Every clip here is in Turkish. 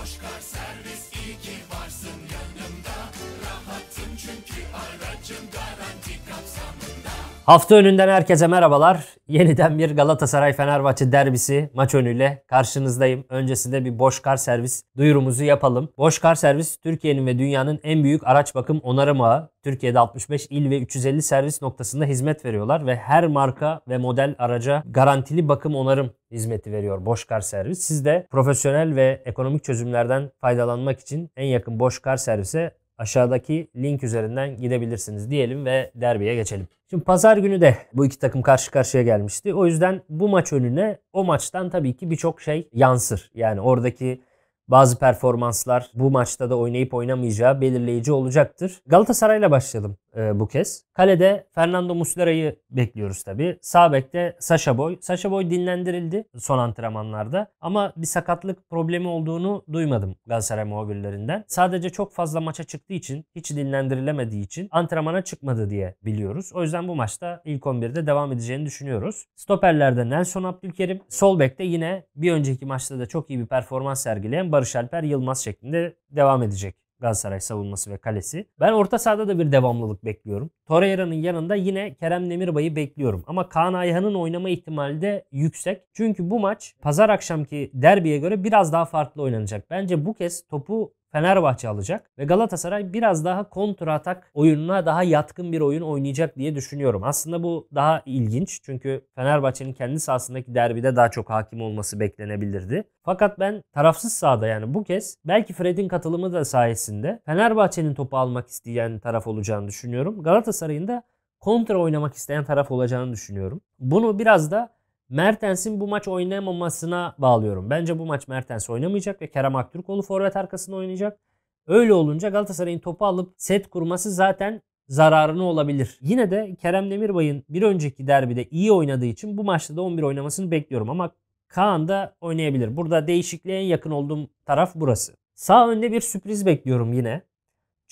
Boş Hafta önünden herkese merhabalar. Yeniden bir Galatasaray-Fenerbahçe derbisi maç önüyle karşınızdayım. Öncesinde bir boş kar servis duyurumuzu yapalım. Boş kar servis Türkiye'nin ve dünyanın en büyük araç bakım onarım ağı. Türkiye'de 65 il ve 350 servis noktasında hizmet veriyorlar ve her marka ve model araca garantili bakım onarım hizmeti veriyor Boşkar Servis. Siz de profesyonel ve ekonomik çözümlerden faydalanmak için en yakın Boşkar Servis'e aşağıdaki link üzerinden gidebilirsiniz diyelim ve derbiye geçelim. Şimdi pazar günü de bu iki takım karşı karşıya gelmişti. O yüzden bu maç önüne o maçtan tabii ki birçok şey yansır. Yani oradaki bazı performanslar bu maçta da oynayıp oynamayacağı belirleyici olacaktır. Galatasaray'la başlayalım e, bu kez. Kalede Fernando Muslera'yı bekliyoruz tabi. Sağ bekte Sasha Boy. Sasha Boy dinlendirildi son antrenmanlarda ama bir sakatlık problemi olduğunu duymadım Galatasaray muhabirlerinden. Sadece çok fazla maça çıktığı için hiç dinlendirilemediği için antrenmana çıkmadı diye biliyoruz. O yüzden bu maçta ilk 11'de devam edeceğini düşünüyoruz. Stoperlerde Nelson Abdülkerim. Sol bekte yine bir önceki maçta da çok iyi bir performans sergileyen Barış Alper Yılmaz şeklinde devam edecek Galatasaray savunması ve kalesi. Ben orta sahada da bir devamlılık bekliyorum. Torreira'nın yanında yine Kerem Demirbay'ı bekliyorum. Ama Kaan Ayhan'ın oynama ihtimali de yüksek. Çünkü bu maç pazar akşamki derbiye göre biraz daha farklı oynanacak. Bence bu kez topu Fenerbahçe alacak ve Galatasaray biraz daha atak oyununa daha yatkın bir oyun oynayacak diye düşünüyorum. Aslında bu daha ilginç çünkü Fenerbahçe'nin kendi sahasındaki derbide daha çok hakim olması beklenebilirdi. Fakat ben tarafsız sahada yani bu kez belki Fred'in katılımı da sayesinde Fenerbahçe'nin topu almak isteyen taraf olacağını düşünüyorum. Galatasaray'ın da kontra oynamak isteyen taraf olacağını düşünüyorum. Bunu biraz da Mertens'in bu maç oynamamasına bağlıyorum. Bence bu maç Mertens oynamayacak ve Kerem Aktürkoğlu forvet arkasında oynayacak. Öyle olunca Galatasaray'ın topu alıp set kurması zaten zararını olabilir. Yine de Kerem Demirbay'ın bir önceki derbide iyi oynadığı için bu maçta da 11 oynamasını bekliyorum ama Kaan da oynayabilir. Burada değişikliğe en yakın olduğum taraf burası. Sağ önde bir sürpriz bekliyorum yine.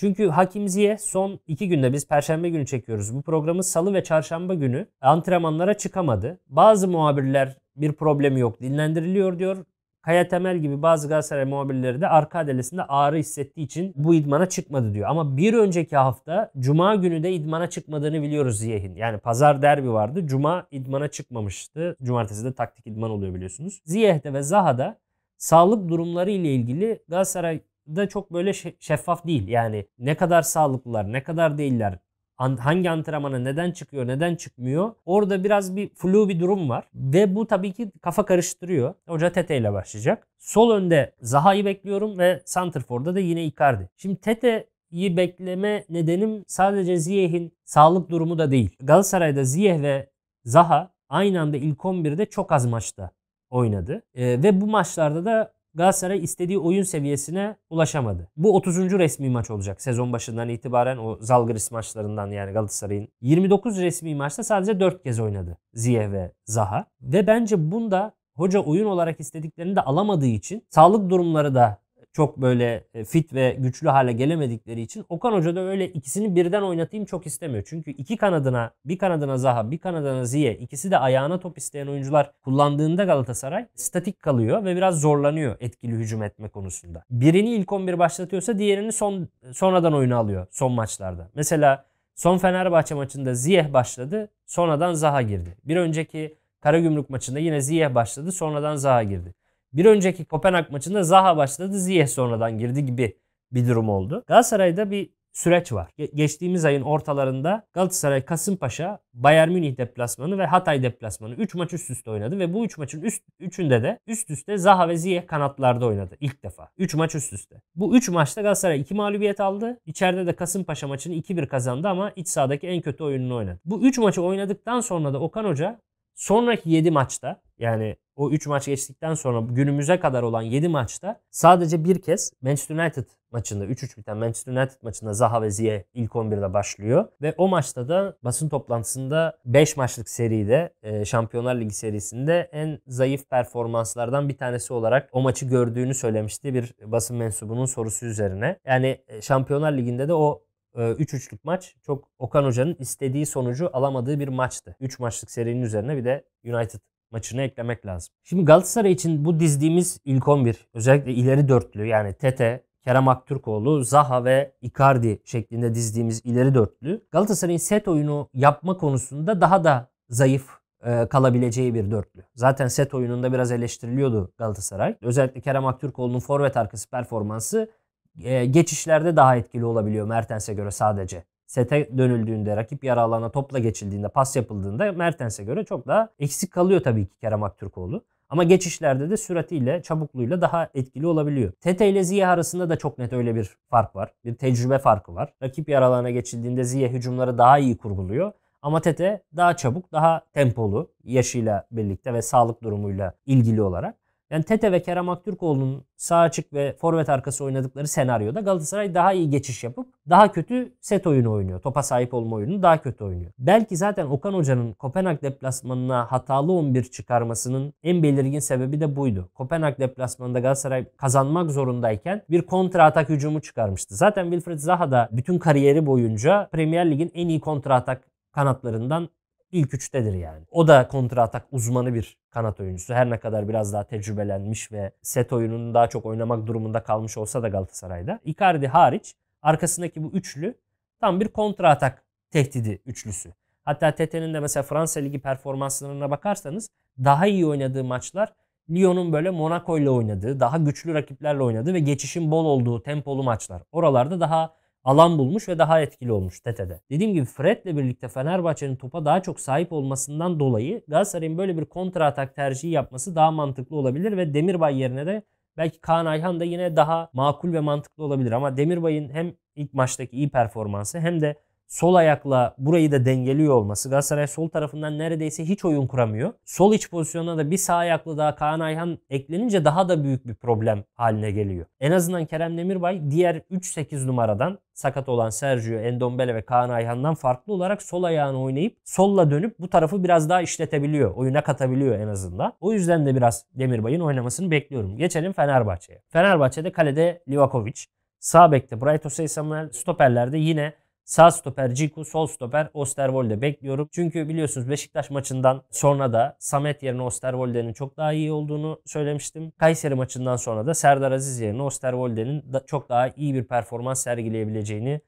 Çünkü Hakim Ziye son iki günde biz perşembe günü çekiyoruz. Bu programı salı ve çarşamba günü antrenmanlara çıkamadı. Bazı muhabirler bir problemi yok dinlendiriliyor diyor. Kaya Temel gibi bazı Galatasaray muhabirleri de arka adelesinde ağrı hissettiği için bu idmana çıkmadı diyor. Ama bir önceki hafta Cuma günü de idmana çıkmadığını biliyoruz Ziyeh'in. Yani pazar derbi vardı. Cuma idmana çıkmamıştı. Cumartesi de taktik idman oluyor biliyorsunuz. Ziyeh'de ve Zaha'da sağlık durumları ile ilgili Galatasaray da çok böyle şeffaf değil. Yani ne kadar sağlıklılar, ne kadar değiller, hangi antrenmana neden çıkıyor, neden çıkmıyor. Orada biraz bir flu bir durum var. Ve bu tabii ki kafa karıştırıyor. Hoca Tete ile başlayacak. Sol önde Zaha'yı bekliyorum ve Santrfor'da da yine Icardi. Şimdi Tete iyi bekleme nedenim sadece Ziyeh'in sağlık durumu da değil. Galatasaray'da Ziyeh ve Zaha aynı anda ilk 11'de çok az maçta oynadı. E, ve bu maçlarda da Galatasaray istediği oyun seviyesine ulaşamadı. Bu 30. resmi maç olacak sezon başından itibaren o Zalgiris maçlarından yani Galatasaray'ın. 29 resmi maçta sadece 4 kez oynadı Ziyeh ve Zaha. Ve bence bunda hoca oyun olarak istediklerini de alamadığı için sağlık durumları da çok böyle e, fit ve güçlü hale gelemedikleri için Okan Hoca da öyle ikisini birden oynatayım çok istemiyor. Çünkü iki kanadına, bir kanadına Zaha, bir kanadına Ziye, ikisi de ayağına top isteyen oyuncular kullandığında Galatasaray statik kalıyor ve biraz zorlanıyor etkili hücum etme konusunda. Birini ilk 11 başlatıyorsa diğerini son sonradan oyuna alıyor son maçlarda. Mesela son Fenerbahçe maçında Ziyeh başladı, sonradan Zaha girdi. Bir önceki Karagümrük maçında yine Ziyeh başladı, sonradan Zaha girdi. Bir önceki Kopenhag maçında Zaha başladı, Ziyeh sonradan girdi gibi bir durum oldu. Galatasaray'da bir süreç var. Geçtiğimiz ayın ortalarında Galatasaray Kasımpaşa, Bayern Münih deplasmanı ve Hatay deplasmanı 3 maç üst üste oynadı ve bu 3 üç maçın üst, üçünde de üst üste Zaha ve Ziyeh kanatlarda oynadı ilk defa. 3 maç üst üste. Bu 3 maçta Galatasaray 2 mağlubiyet aldı. İçeride de Kasımpaşa maçını 2-1 kazandı ama iç sahadaki en kötü oyununu oynadı. Bu 3 maçı oynadıktan sonra da Okan Hoca Sonraki 7 maçta yani o 3 maç geçtikten sonra günümüze kadar olan 7 maçta sadece bir kez Manchester United maçında 3-3 biten Manchester United maçında Zaha ve Ziye ilk 11'de başlıyor. Ve o maçta da basın toplantısında 5 maçlık seride e, Şampiyonlar Ligi serisinde en zayıf performanslardan bir tanesi olarak o maçı gördüğünü söylemişti bir basın mensubunun sorusu üzerine. Yani e, Şampiyonlar Ligi'nde de o 3 ee, üçlük maç çok Okan Hoca'nın istediği sonucu alamadığı bir maçtı. 3 maçlık serinin üzerine bir de United maçını eklemek lazım. Şimdi Galatasaray için bu dizdiğimiz ilk 11 özellikle ileri dörtlü yani Tete, Kerem Aktürkoğlu, Zaha ve Icardi şeklinde dizdiğimiz ileri dörtlü Galatasaray'ın set oyunu yapma konusunda daha da zayıf e, kalabileceği bir dörtlü. Zaten set oyununda biraz eleştiriliyordu Galatasaray. Özellikle Kerem Aktürkoğlu'nun forvet arkası performansı e, geçişlerde daha etkili olabiliyor Mertens'e göre sadece. Sete dönüldüğünde, rakip yarı alana topla geçildiğinde, pas yapıldığında Mertens'e göre çok daha eksik kalıyor tabii ki Kerem Aktürkoğlu. Ama geçişlerde de süratiyle, çabukluğuyla daha etkili olabiliyor. Tete ile Ziyeh arasında da çok net öyle bir fark var. Bir tecrübe farkı var. Rakip yaralana geçildiğinde Ziyeh hücumları daha iyi kurguluyor. Ama Tete daha çabuk, daha tempolu yaşıyla birlikte ve sağlık durumuyla ilgili olarak. Yani Tete ve Kerem Aktürkoğlu'nun sağ açık ve forvet arkası oynadıkları senaryoda Galatasaray daha iyi geçiş yapıp daha kötü set oyunu oynuyor. Topa sahip olma oyunu daha kötü oynuyor. Belki zaten Okan Hoca'nın Kopenhag deplasmanına hatalı 11 çıkarmasının en belirgin sebebi de buydu. Kopenhag deplasmanında Galatasaray kazanmak zorundayken bir kontra atak hücumu çıkarmıştı. Zaten Wilfred Zaha da bütün kariyeri boyunca Premier Lig'in en iyi kontra atak kanatlarından ilk üçtedir yani. O da kontra atak uzmanı bir kanat oyuncusu. Her ne kadar biraz daha tecrübelenmiş ve set oyununu daha çok oynamak durumunda kalmış olsa da Galatasaray'da. Icardi hariç arkasındaki bu üçlü tam bir kontra atak tehdidi üçlüsü. Hatta Tete'nin de mesela Fransa Ligi performanslarına bakarsanız daha iyi oynadığı maçlar Lyon'un böyle Monaco ile oynadığı, daha güçlü rakiplerle oynadığı ve geçişin bol olduğu tempolu maçlar. Oralarda daha alan bulmuş ve daha etkili olmuş TT'de. Dediğim gibi Fred'le birlikte Fenerbahçe'nin topa daha çok sahip olmasından dolayı Galatasaray'ın böyle bir kontra atak tercihi yapması daha mantıklı olabilir ve Demirbay yerine de belki Kaan Ayhan da yine daha makul ve mantıklı olabilir ama Demirbay'ın hem ilk maçtaki iyi performansı hem de sol ayakla burayı da dengeliyor olması. Galatasaray sol tarafından neredeyse hiç oyun kuramıyor. Sol iç pozisyonuna da bir sağ ayaklı daha Kaan Ayhan eklenince daha da büyük bir problem haline geliyor. En azından Kerem Demirbay diğer 3-8 numaradan sakat olan Sergio Endombele ve Kaan Ayhan'dan farklı olarak sol ayağını oynayıp solla dönüp bu tarafı biraz daha işletebiliyor. Oyuna katabiliyor en azından. O yüzden de biraz Demirbay'ın oynamasını bekliyorum. Geçelim Fenerbahçe'ye. Fenerbahçe'de kalede Livakovic. Sağ bekte Bright Osei Samuel. Stoperlerde yine Sağ stoper Ciku, sol stoper Osterwolde bekliyorum. Çünkü biliyorsunuz Beşiktaş maçından sonra da Samet yerine Osterwolde'nin çok daha iyi olduğunu söylemiştim. Kayseri maçından sonra da Serdar Aziz yerine Osterwolde'nin da çok daha iyi bir performans sergileyebileceğini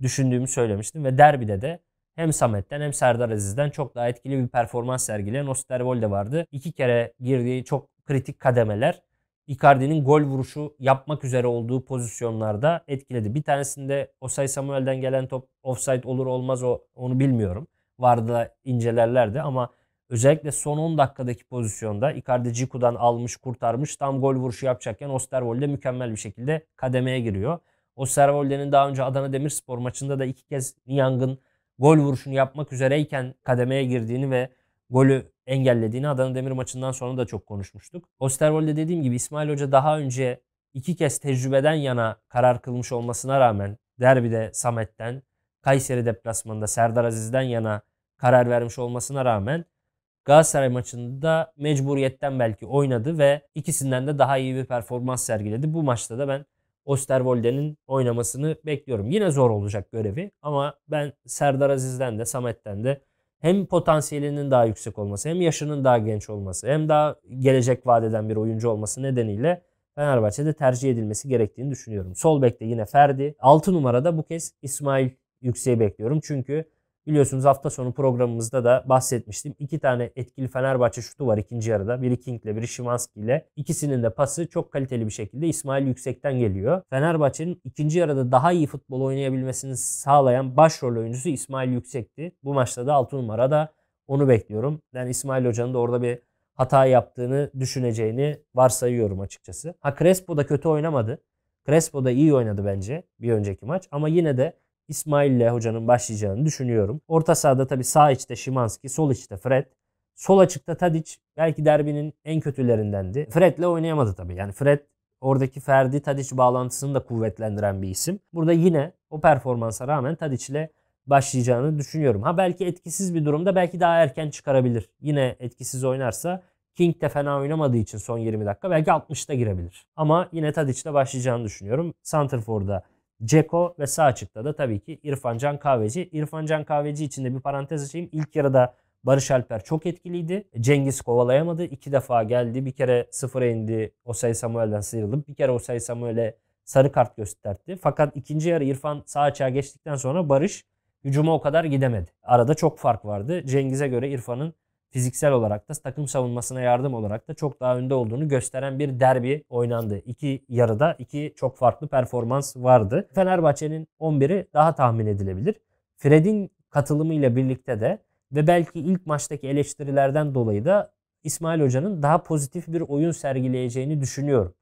düşündüğümü söylemiştim. Ve derbide de hem Samet'ten hem Serdar Aziz'den çok daha etkili bir performans sergileyen Osterwolde vardı. İki kere girdiği çok kritik kademeler Icardi'nin gol vuruşu yapmak üzere olduğu pozisyonlarda etkiledi. Bir tanesinde Osay Samuel'den gelen top offside olur olmaz o onu bilmiyorum. Vardı incelerlerdi ama özellikle son 10 dakikadaki pozisyonda Icardi Ciku'dan almış kurtarmış tam gol vuruşu yapacakken Osterwolde mükemmel bir şekilde kademeye giriyor. Osterwolde'nin daha önce Adana Demirspor maçında da iki kez Niyang'ın gol vuruşunu yapmak üzereyken kademeye girdiğini ve golü engellediğini Adana Demir maçından sonra da çok konuşmuştuk. Osterwolde dediğim gibi İsmail Hoca daha önce iki kez tecrübeden yana karar kılmış olmasına rağmen derbide Samet'ten, Kayseri deplasmanında Serdar Aziz'den yana karar vermiş olmasına rağmen Galatasaray maçında mecburiyetten belki oynadı ve ikisinden de daha iyi bir performans sergiledi. Bu maçta da ben Osterwolde'nin oynamasını bekliyorum. Yine zor olacak görevi ama ben Serdar Aziz'den de Samet'ten de hem potansiyelinin daha yüksek olması hem yaşının daha genç olması hem daha gelecek vadeden bir oyuncu olması nedeniyle Fenerbahçe'de tercih edilmesi gerektiğini düşünüyorum. Sol bekte yine Ferdi. 6 numarada bu kez İsmail Yüksek'i bekliyorum. Çünkü Biliyorsunuz hafta sonu programımızda da bahsetmiştim. İki tane etkili Fenerbahçe şutu var ikinci yarıda. Biri King'le biri Şimanski ile. İkisinin de pası çok kaliteli bir şekilde İsmail Yüksek'ten geliyor. Fenerbahçe'nin ikinci yarıda daha iyi futbol oynayabilmesini sağlayan başrol oyuncusu İsmail Yüksek'ti. Bu maçta da 6 numarada onu bekliyorum. Ben yani İsmail Hoca'nın da orada bir hata yaptığını düşüneceğini varsayıyorum açıkçası. Ha Crespo da kötü oynamadı. Crespo da iyi oynadı bence bir önceki maç ama yine de İsmail'le hocanın başlayacağını düşünüyorum. Orta sahada tabii sağ içte Şimanski, sol içte Fred. Sol açıkta Tadic belki derbinin en kötülerindendi. Fred'le oynayamadı tabii. Yani Fred oradaki Ferdi Tadic bağlantısını da kuvvetlendiren bir isim. Burada yine o performansa rağmen Tadic ile başlayacağını düşünüyorum. Ha belki etkisiz bir durumda belki daha erken çıkarabilir. Yine etkisiz oynarsa King de fena oynamadığı için son 20 dakika belki 60'ta girebilir. Ama yine Tadic başlayacağını düşünüyorum. Santrfor'da Ceko ve sağ açıkta da tabii ki İrfan Can Kahveci. İrfan Can Kahveci için de bir parantez açayım. İlk yarıda Barış Alper çok etkiliydi. Cengiz kovalayamadı. İki defa geldi. Bir kere sıfıra indi. Osay Samuel'den sıyrılıp bir kere Osay Samuel'e sarı kart gösterdi. Fakat ikinci yarı İrfan sağ açığa geçtikten sonra Barış hücuma o kadar gidemedi. Arada çok fark vardı. Cengiz'e göre İrfan'ın fiziksel olarak da takım savunmasına yardım olarak da çok daha önde olduğunu gösteren bir derbi oynandı. İki yarıda iki çok farklı performans vardı. Fenerbahçe'nin 11'i daha tahmin edilebilir. Fred'in katılımıyla birlikte de ve belki ilk maçtaki eleştirilerden dolayı da İsmail Hoca'nın daha pozitif bir oyun sergileyeceğini düşünüyorum.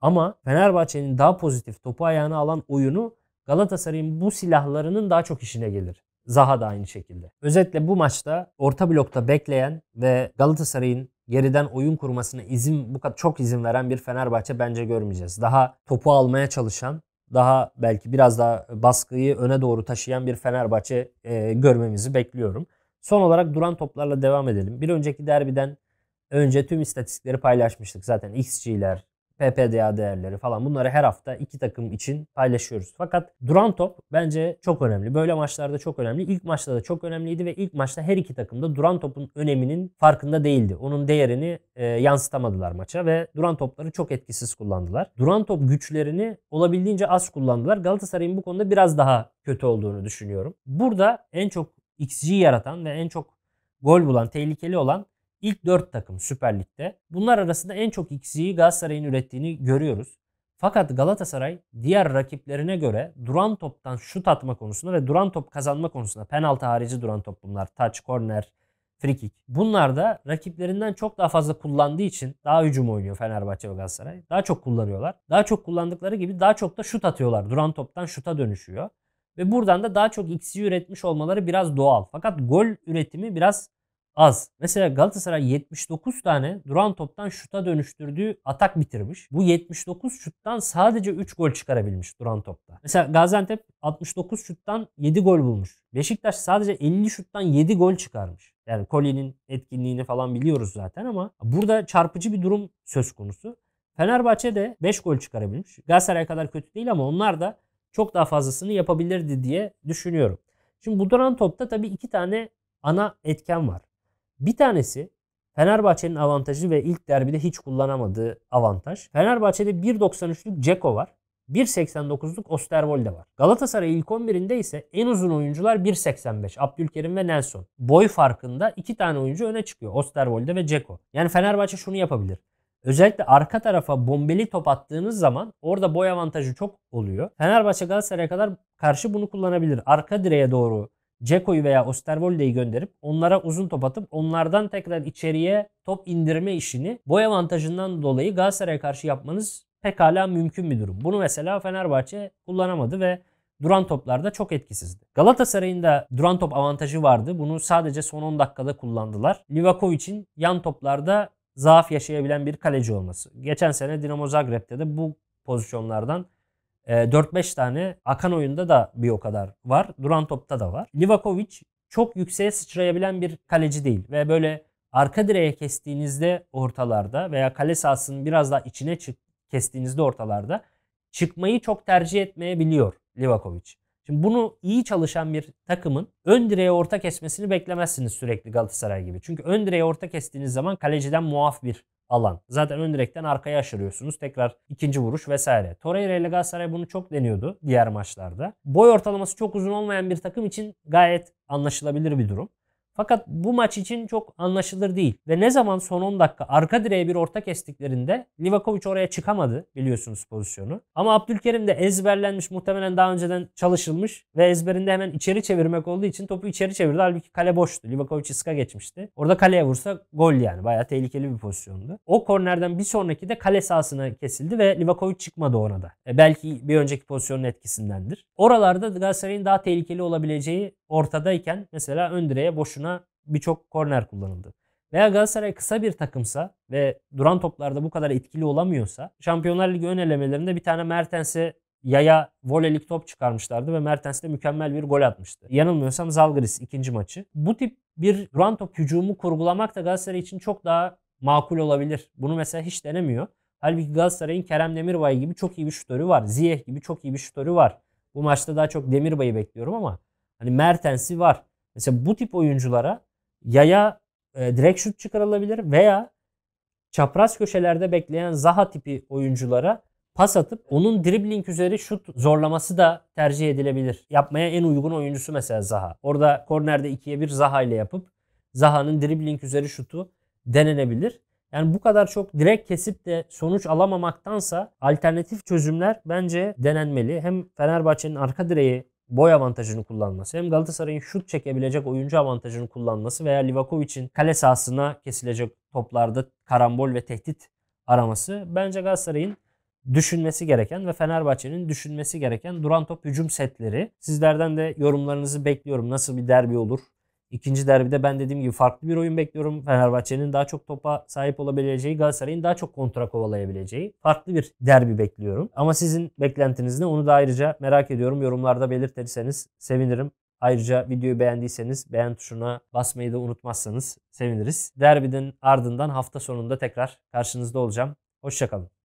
Ama Fenerbahçe'nin daha pozitif topu ayağına alan oyunu Galatasaray'ın bu silahlarının daha çok işine gelir. Zaha da aynı şekilde. Özetle bu maçta orta blokta bekleyen ve Galatasaray'ın geriden oyun kurmasına izin bu kadar çok izin veren bir Fenerbahçe bence görmeyeceğiz. Daha topu almaya çalışan, daha belki biraz daha baskıyı öne doğru taşıyan bir Fenerbahçe e, görmemizi bekliyorum. Son olarak duran toplarla devam edelim. Bir önceki derbiden önce tüm istatistikleri paylaşmıştık. Zaten XG'ler, PPDA değerleri falan bunları her hafta iki takım için paylaşıyoruz. Fakat duran top bence çok önemli. Böyle maçlarda çok önemli. İlk maçta da çok önemliydi ve ilk maçta her iki takım da duran topun öneminin farkında değildi. Onun değerini e, yansıtamadılar maça ve duran topları çok etkisiz kullandılar. Duran top güçlerini olabildiğince az kullandılar. Galatasaray'ın bu konuda biraz daha kötü olduğunu düşünüyorum. Burada en çok XG yaratan ve en çok gol bulan, tehlikeli olan İlk 4 takım Süper Lig'de. Bunlar arasında en çok xG'yi Galatasaray'ın ürettiğini görüyoruz. Fakat Galatasaray diğer rakiplerine göre duran toptan şut atma konusunda ve duran top kazanma konusunda penaltı harici duran top bunlar. Touch, corner, free kick. Bunlar da rakiplerinden çok daha fazla kullandığı için daha hücum oynuyor Fenerbahçe ve Galatasaray. Daha çok kullanıyorlar. Daha çok kullandıkları gibi daha çok da şut atıyorlar. Duran toptan şuta dönüşüyor. Ve buradan da daha çok x'i üretmiş olmaları biraz doğal. Fakat gol üretimi biraz az. Mesela Galatasaray 79 tane duran toptan şuta dönüştürdüğü atak bitirmiş. Bu 79 şuttan sadece 3 gol çıkarabilmiş duran topta. Mesela Gaziantep 69 şuttan 7 gol bulmuş. Beşiktaş sadece 50 şuttan 7 gol çıkarmış. Yani Koli'nin etkinliğini falan biliyoruz zaten ama burada çarpıcı bir durum söz konusu. Fenerbahçe de 5 gol çıkarabilmiş. Galatasaray kadar kötü değil ama onlar da çok daha fazlasını yapabilirdi diye düşünüyorum. Şimdi bu duran topta tabii iki tane ana etken var. Bir tanesi Fenerbahçe'nin avantajı ve ilk derbide hiç kullanamadığı avantaj. Fenerbahçe'de 1.93'lük Ceko var. 1.89'luk Osterwolde var. Galatasaray ilk 11'inde ise en uzun oyuncular 1.85. Abdülkerim ve Nelson. Boy farkında iki tane oyuncu öne çıkıyor. Osterwolde ve Ceko. Yani Fenerbahçe şunu yapabilir. Özellikle arka tarafa bombeli top attığınız zaman orada boy avantajı çok oluyor. Fenerbahçe Galatasaray'a kadar karşı bunu kullanabilir. Arka direğe doğru Ceko'yu veya Osterwolde'yi gönderip onlara uzun top atıp onlardan tekrar içeriye top indirme işini boy avantajından dolayı Galatasaray'a karşı yapmanız pekala mümkün bir durum. Bunu mesela Fenerbahçe kullanamadı ve duran toplarda çok etkisizdi. Galatasaray'ın da duran top avantajı vardı. Bunu sadece son 10 dakikada kullandılar. Livakovic'in yan toplarda zaaf yaşayabilen bir kaleci olması. Geçen sene Dinamo Zagreb'te de bu pozisyonlardan e, ee, 4-5 tane akan oyunda da bir o kadar var. Duran topta da var. Livakovic çok yükseğe sıçrayabilen bir kaleci değil ve böyle arka direğe kestiğinizde ortalarda veya kale sahasının biraz daha içine çık kestiğinizde ortalarda çıkmayı çok tercih etmeyebiliyor Livakovic. Şimdi bunu iyi çalışan bir takımın ön direğe orta kesmesini beklemezsiniz sürekli Galatasaray gibi. Çünkü ön direğe orta kestiğiniz zaman kaleciden muaf bir alan. Zaten ön direkten arkaya aşırıyorsunuz. Tekrar ikinci vuruş vesaire. Torreira ile Galatasaray bunu çok deniyordu diğer maçlarda. Boy ortalaması çok uzun olmayan bir takım için gayet anlaşılabilir bir durum. Fakat bu maç için çok anlaşılır değil. Ve ne zaman son 10 dakika arka direğe bir orta kestiklerinde Livakovic oraya çıkamadı biliyorsunuz pozisyonu. Ama Abdülkerim de ezberlenmiş muhtemelen daha önceden çalışılmış ve ezberinde hemen içeri çevirmek olduğu için topu içeri çevirdi. Halbuki kale boştu. Livakovic ıska geçmişti. Orada kaleye vursa gol yani. Bayağı tehlikeli bir pozisyondu. O kornerden bir sonraki de kale sahasına kesildi ve Livakovic çıkmadı ona da. E belki bir önceki pozisyonun etkisindendir. Oralarda Galatasaray'ın daha tehlikeli olabileceği ortadayken mesela ön direğe boşuna birçok korner kullanıldı. Veya Galatasaray kısa bir takımsa ve duran toplarda bu kadar etkili olamıyorsa Şampiyonlar Ligi ön elemelerinde bir tane Mertens'e yaya volelik top çıkarmışlardı ve Mertens de mükemmel bir gol atmıştı. Yanılmıyorsam Zalgiris ikinci maçı. Bu tip bir duran top hücumu kurgulamak da Galatasaray için çok daha makul olabilir. Bunu mesela hiç denemiyor. Halbuki Galatasaray'ın Kerem Demirbay gibi çok iyi bir şutörü var. Ziyeh gibi çok iyi bir şutörü var. Bu maçta daha çok Demirbay'ı bekliyorum ama Hani Mertens'i var. Mesela bu tip oyunculara yaya e, direkt şut çıkarılabilir veya çapraz köşelerde bekleyen Zaha tipi oyunculara pas atıp onun dribbling üzeri şut zorlaması da tercih edilebilir. Yapmaya en uygun oyuncusu mesela Zaha. Orada kornerde 2'ye 1 Zaha ile yapıp Zaha'nın dribbling üzeri şutu denenebilir. Yani bu kadar çok direkt kesip de sonuç alamamaktansa alternatif çözümler bence denenmeli. Hem Fenerbahçe'nin arka direği boy avantajını kullanması hem Galatasaray'ın şut çekebilecek oyuncu avantajını kullanması veya Livakovic'in kale sahasına kesilecek toplarda karambol ve tehdit araması bence Galatasaray'ın düşünmesi gereken ve Fenerbahçe'nin düşünmesi gereken duran top hücum setleri. Sizlerden de yorumlarınızı bekliyorum. Nasıl bir derbi olur? İkinci derbide ben dediğim gibi farklı bir oyun bekliyorum. Fenerbahçe'nin daha çok topa sahip olabileceği, Galatasaray'ın daha çok kontra kovalayabileceği farklı bir derbi bekliyorum. Ama sizin beklentiniz ne? Onu da ayrıca merak ediyorum. Yorumlarda belirtirseniz sevinirim. Ayrıca videoyu beğendiyseniz beğen tuşuna basmayı da unutmazsanız seviniriz. Derbiden ardından hafta sonunda tekrar karşınızda olacağım. Hoşçakalın.